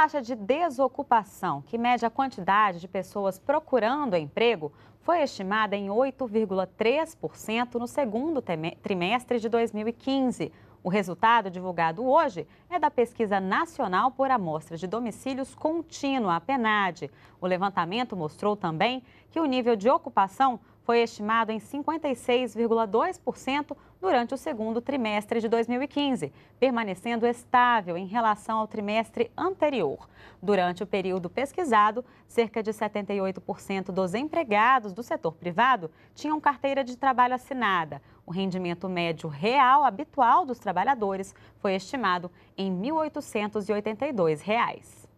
taxa de desocupação, que mede a quantidade de pessoas procurando emprego, foi estimada em 8,3% no segundo trimestre de 2015. O resultado divulgado hoje é da Pesquisa Nacional por Amostra de Domicílios Contínua, a PENAD. O levantamento mostrou também que o nível de ocupação foi estimado em 56,2% durante o segundo trimestre de 2015, permanecendo estável em relação ao trimestre anterior. Durante o período pesquisado, cerca de 78% dos empregados do setor privado tinham carteira de trabalho assinada. O rendimento médio real habitual dos trabalhadores foi estimado em R$ 1.882. Reais.